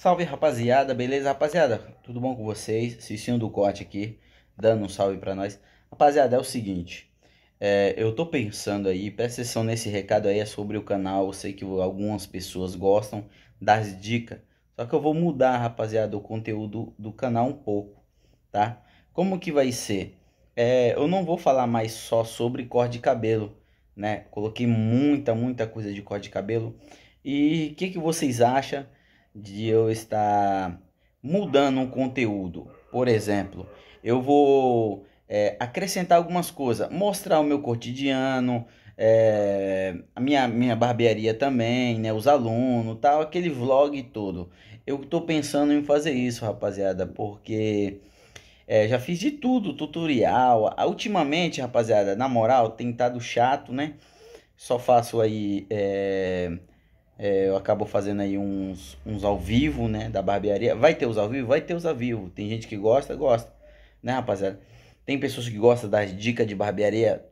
Salve rapaziada, beleza rapaziada? Tudo bom com vocês? Cicinho do Corte aqui, dando um salve para nós. Rapaziada, é o seguinte, é, eu tô pensando aí, presta atenção nesse recado aí, é sobre o canal, eu sei que algumas pessoas gostam das dicas, só que eu vou mudar, rapaziada, o conteúdo do canal um pouco, tá? Como que vai ser? É, eu não vou falar mais só sobre cor de cabelo, né? Coloquei muita, muita coisa de cor de cabelo. E o que, que vocês acham de eu estar mudando um conteúdo. Por exemplo, eu vou é, acrescentar algumas coisas, mostrar o meu cotidiano, é, a minha, minha barbearia também, né? Os alunos, tal, aquele vlog todo. Eu tô pensando em fazer isso, rapaziada, porque é, já fiz de tudo, tutorial. Ultimamente, rapaziada, na moral, tem estado chato, né? Só faço aí é, é, eu acabo fazendo aí uns, uns ao vivo, né? Da barbearia. Vai ter os ao vivo? Vai ter os ao vivo. Tem gente que gosta, gosta. Né, rapaziada? Tem pessoas que gostam das dicas de barbearia.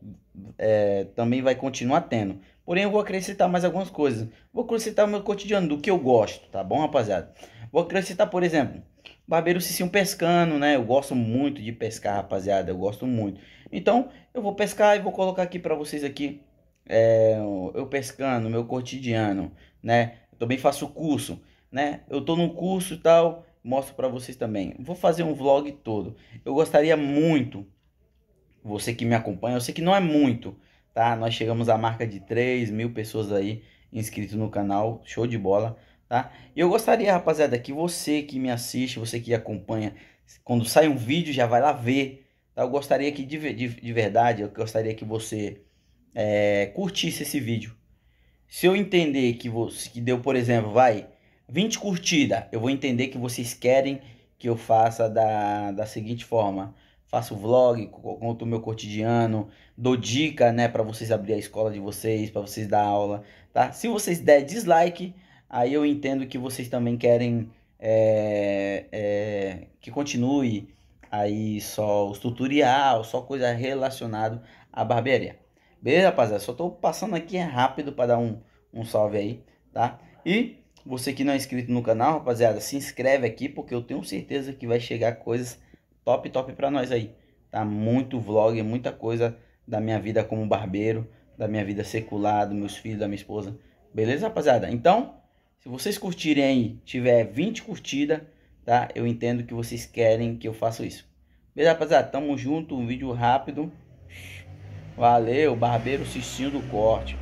É, também vai continuar tendo. Porém, eu vou acrescentar mais algumas coisas. Vou acrescentar o meu cotidiano, do que eu gosto, tá bom, rapaziada? Vou acrescentar, por exemplo, barbeiro Cicinho pescando, né? Eu gosto muito de pescar, rapaziada. Eu gosto muito. Então, eu vou pescar e vou colocar aqui para vocês aqui é, eu pescando, meu cotidiano, né? Eu também faço curso, né? Eu tô num curso e tal, mostro para vocês também. Vou fazer um vlog todo. Eu gostaria muito, você que me acompanha, eu sei que não é muito, tá? Nós chegamos à marca de 3 mil pessoas aí inscritas no canal, show de bola, tá? E eu gostaria, rapaziada, que você que me assiste, você que acompanha, quando sai um vídeo já vai lá ver, tá? Eu gostaria que de, de, de verdade, eu gostaria que você é, curtisse esse vídeo. Se eu entender que, você, que deu, por exemplo, vai 20 curtidas, eu vou entender que vocês querem que eu faça da, da seguinte forma. Faço vlog, conto o meu cotidiano, dou dica, né, para vocês abrir a escola de vocês, para vocês dar aula, tá? Se vocês der dislike, aí eu entendo que vocês também querem é, é, que continue aí só os tutorial, só coisa relacionada à barbearia. Beleza, rapaziada? Só tô passando aqui rápido para dar um, um salve aí, tá? E você que não é inscrito no canal, rapaziada, se inscreve aqui porque eu tenho certeza que vai chegar coisas top, top para nós aí. Tá muito vlog, muita coisa da minha vida como barbeiro, da minha vida secular, dos meus filhos, da minha esposa. Beleza, rapaziada? Então, se vocês curtirem aí, tiver 20 curtidas, tá? Eu entendo que vocês querem que eu faça isso. Beleza, rapaziada? Tamo junto, um vídeo rápido. Valeu, barbeiro Cicinho do Corte.